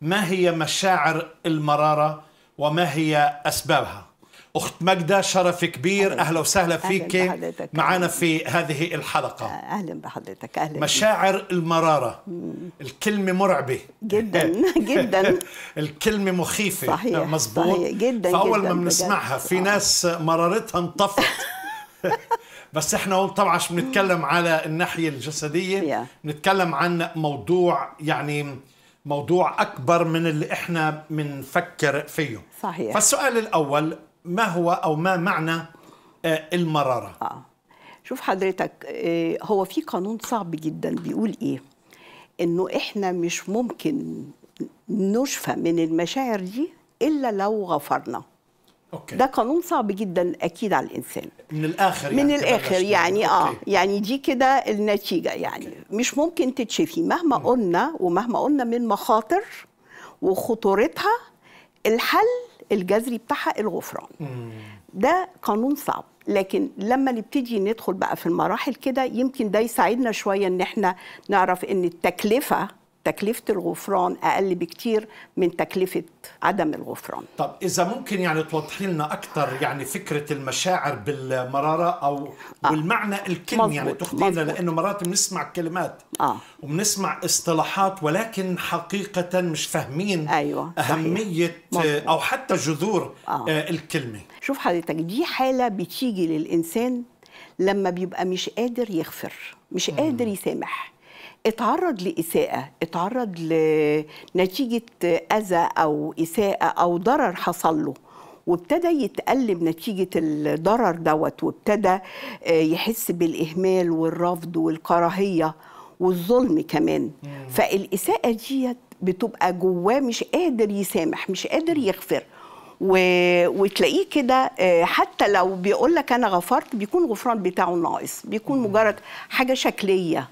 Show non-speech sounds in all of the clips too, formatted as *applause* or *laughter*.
ما هي مشاعر المرارة وما هي أسبابها أخت مجدة شرف كبير أهلا وسهلا فيك معنا في هذه الحلقة أهلا بحضرتك أهلا مشاعر المرارة مم. الكلمة مرعبة جدا *laughs* جدا الكلمة مخيفة صحيح مزبوط صحيح. جدا فأول جداً ما بنسمعها في آه. ناس مرارتها انطفت *laughs* بس احنا هون طبعا مش بنتكلم على الناحية الجسدية بنتكلم عن موضوع يعني موضوع أكبر من اللي إحنا بنفكر فيه صحيح فالسؤال الأول ما هو أو ما معنى آه، المرارة؟ آه. شوف حضرتك آه، هو في قانون صعب جدا بيقول إيه؟ إنه إحنا مش ممكن نشفى من المشاعر دي إلا لو غفرنا أوكي. ده قانون صعب جدا اكيد على الانسان من الاخر يعني من الاخر يعني آه، أوكي. اه يعني دي كده النتيجه يعني أوكي. مش ممكن تتشفي مهما م. قلنا ومهما قلنا من مخاطر وخطورتها الحل الجذري بتاعها الغفران ده قانون صعب لكن لما نبتدي ندخل بقى في المراحل كده يمكن ده يساعدنا شويه ان احنا نعرف ان التكلفه تكلفة الغفران أقل بكتير من تكلفة عدم الغفران طب إذا ممكن يعني توضحي لنا أكثر يعني فكرة المشاعر بالمرارة أو آه. والمعنى الكلمة مزبوط. يعني تخطينا لأنه مرات بنسمع كلمات آه. وبنسمع اصطلاحات ولكن حقيقة مش فاهمين أيوة. أهمية آه، مزبوط. أو حتى جذور آه. آه. الكلمة شوف حضرتك دي حالة بتيجي للإنسان لما بيبقى مش قادر يغفر مش قادر يسامح اتعرض لإساءة اتعرض لنتيجة أذى أو إساءة أو ضرر حصل له وابتدى يتألم نتيجة الضرر دوت وابتدى آه، يحس بالإهمال والرفض والكراهية والظلم كمان فالإساءة ديت بتبقى جواه مش قادر يسامح مش قادر يغفر و... وتلاقيه كده آه، حتى لو بيقول لك انا غفرت بيكون غفران بتاعه ناقص بيكون مجرد حاجه شكليه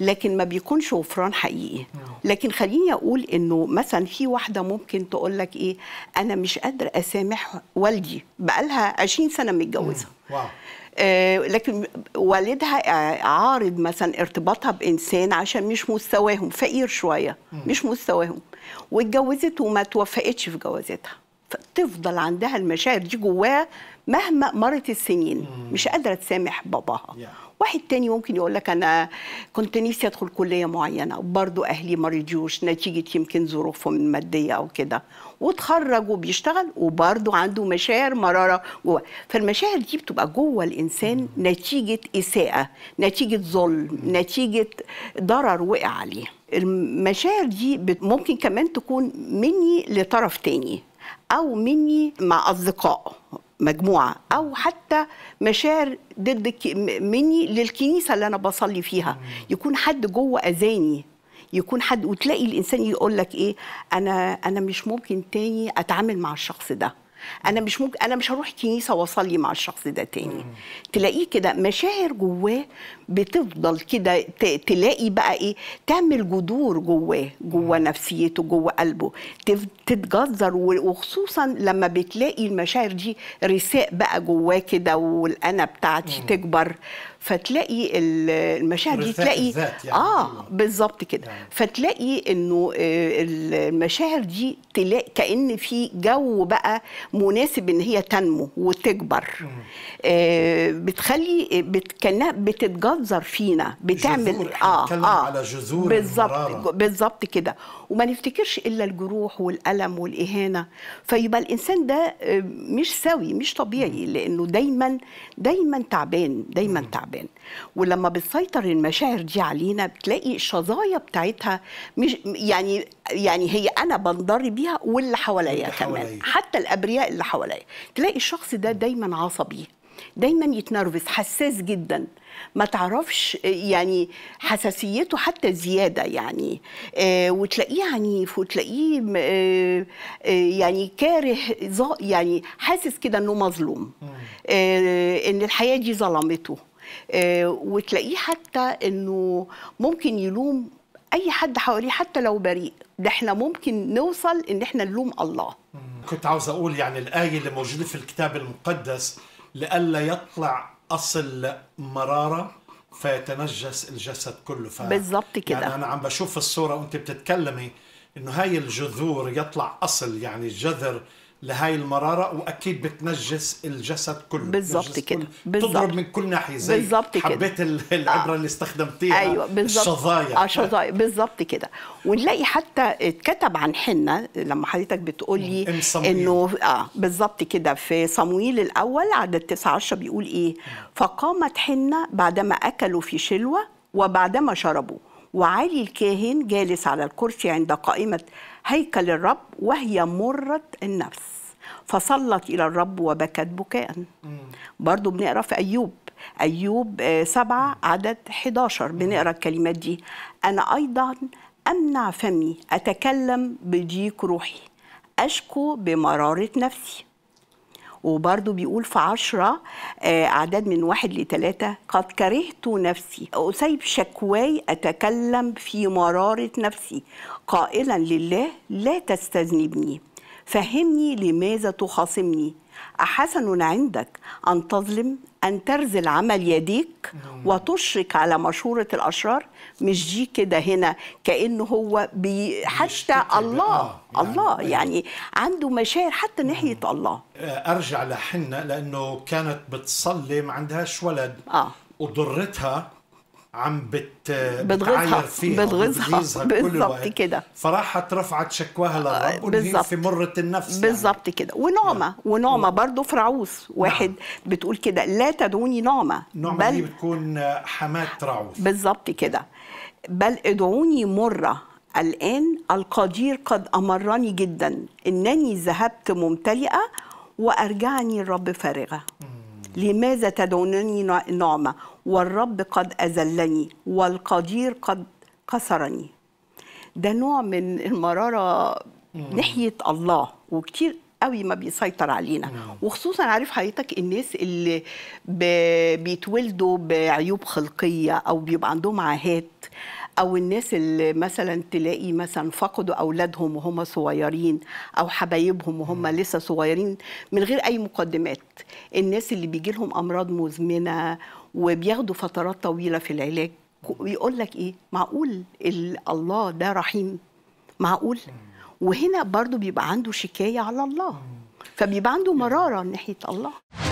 لكن ما بيكونش غفران حقيقي نعم. لكن خليني اقول انه مثلا في واحده ممكن تقول لك ايه انا مش قادر اسامح والدي بقالها 20 سنه متجوزه واو آه، لكن والدها آه، عارض مثلا ارتباطها بانسان عشان مش مستواهم فقير شويه مش مستواهم واتجوزت وما توفقتش في جوازتها تفضل عندها المشاعر دي جواها مهما مرت السنين مش قادره تسامح باباها واحد تاني ممكن يقول لك انا كنت نفسي ادخل كليه معينه برضو اهلي ما رضيوش نتيجه يمكن ظروفهم الماديه او كده وتخرج وبيشتغل وبرضه عنده مشاعر مراره جوه فالمشاعر دي بتبقى جوه الانسان نتيجه اساءه نتيجه ظلم نتيجه ضرر وقع عليه المشاعر دي ممكن كمان تكون مني لطرف تاني أو مني مع اصدقاء مجموعة أو حتى مشاعر ضد مني للكنيسة اللي أنا بصلي فيها يكون حد جوه أذاني يكون حد وتلاقي الإنسان يقول لك إيه أنا أنا مش ممكن تاني أتعامل مع الشخص ده انا مش ممكن انا مش هروح كنيسه واصلي مع الشخص ده تاني تلاقيه كده مشاعر جواه بتفضل كده تلاقي بقى ايه تعمل جذور جواه جوه نفسيته جوه قلبه تتجذر وخصوصا لما بتلاقي المشاعر دي رساء بقى جواه كده والأنا بتاعتي تكبر فتلاقي المشاهد دي تلاقي يعني اه بالظبط كده يعني. فتلاقي انه آه، المشاعر دي تلاقي كان في جو بقى مناسب ان هي تنمو وتكبر آه بتخلي كانها بتتجذر فينا بتعمل جذور. اه اه على جذور بالظبط بالظبط كده وما نفتكرش الا الجروح والالم والاهانه فيبقى الانسان ده آه، مش سوي مش طبيعي لانه دايما دايما تعبان دايما تعبان تعبان ولما بتسيطر المشاعر دي علينا بتلاقي الشظايا بتاعتها مش يعني يعني هي انا بنضري بيها واللي حواليا كمان حتى الابرياء اللي حواليا تلاقي الشخص ده دايما عصبي دايما يتنرفز حساس جدا ما تعرفش يعني حساسيته حتى زياده يعني آه وتلاقيه عنيف وتلاقيه آه, آه، يعني كاره يعني حاسس كده انه مظلوم آه ان الحياه دي ظلمته آه، وتلاقيه حتى انه ممكن يلوم اي حد حواليه حتى لو بريء ده احنا ممكن نوصل ان احنا نلوم الله كنت عاوز اقول يعني الايه اللي موجوده في الكتاب المقدس لئلا يطلع اصل مراره فيتنجس الجسد كله ف... بالظبط كده يعني انا عم بشوف الصوره وانت بتتكلمي انه هاي الجذور يطلع اصل يعني الجذر لهاي المرارة وأكيد بتنجس الجسد كله بالضبط كده بتضرب من كل ناحية زي بالظبط كده حبيت العبرة آه. اللي استخدمتيها أيوة بالظبط الشظايا آه الشظايا بالظبط كده ونلاقي حتى اتكتب عن حنة لما حضرتك بتقولي إنه آه بالظبط كده في صمويل الأول عدد 19 بيقول إيه فقامت حنة بعدما أكلوا في شلوة وبعدما شربوا وعلي الكاهن جالس على الكرسي عند قائمة هيكل الرب وهي مرة النفس فصلت إلى الرب وبكت بكاء برضو بنقرأ في أيوب أيوب آه، سبعة عدد 11 بنقرأ الكلمات دي أنا أيضا أمنع فمي أتكلم بضيق روحي أشكو بمرارة نفسي وبرضه بيقول في عشرة آه، أعداد من واحد لتلاتة قد كرهت نفسي أسيب شكواي أتكلم في مرارة نفسي قائلا لله لا تستذنبني فهمني لماذا تخاصمني أحسن عندك أن تظلم أن ترزل عمل يديك وتشرك على مشورة الأشرار مش دي كده هنا كأنه هو بي حتى الله آه، يعني الله إيه؟ يعني عنده مشاعر حتى ناحية الله آه، أرجع لحنة لأنه كانت بتصلي ما عندهاش ولد آه. وضرتها عم بت بتغيظها فيها بتغيظها بالضبط كده فراحت رفعت شكواها للرب بالظبط في مرة النفس بالظبط يعني. كده ونعمة نعم. ونعمة برضه فرعوس واحد نعم. بتقول كده لا تدعوني نعمة نعمة بل دي بتكون حماة رعوس بالظبط كده بل ادعوني مرة الآن القدير قد أمرني جدا إنني ذهبت ممتلئة وأرجعني الرب فارغة لماذا تدعونني نعمة والرب قد أذلني والقدير قد كسرني ده نوع من المرارة ناحية الله وكتير قوي ما بيسيطر علينا وخصوصا عارف حضرتك الناس اللي بيتولدوا بعيوب خلقيه او بيبقى عندهم عاهات او الناس اللي مثلا تلاقي مثلا فقدوا اولادهم وهم صغيرين او حبايبهم وهم لسه صغيرين من غير اي مقدمات الناس اللي بيجي لهم امراض مزمنه وبياخدوا فترات طويله في العلاج ويقول لك ايه معقول الله ده رحيم معقول وهنا برضو بيبقى عنده شكايه على الله فبيبقى عنده يعني مراره ناحيه الله